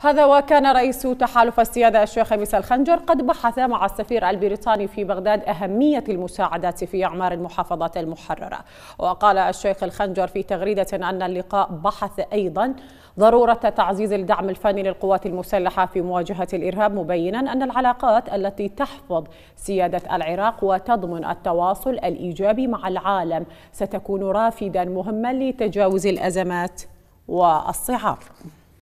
هذا وكان رئيس تحالف السيادة الشيخ خميس الخنجر قد بحث مع السفير البريطاني في بغداد أهمية المساعدات في إعمار المحافظات المحررة وقال الشيخ الخنجر في تغريدة أن اللقاء بحث أيضا ضرورة تعزيز الدعم الفني للقوات المسلحة في مواجهة الإرهاب مبينا أن العلاقات التي تحفظ سيادة العراق وتضمن التواصل الإيجابي مع العالم ستكون رافدا مهما لتجاوز الأزمات والصعاب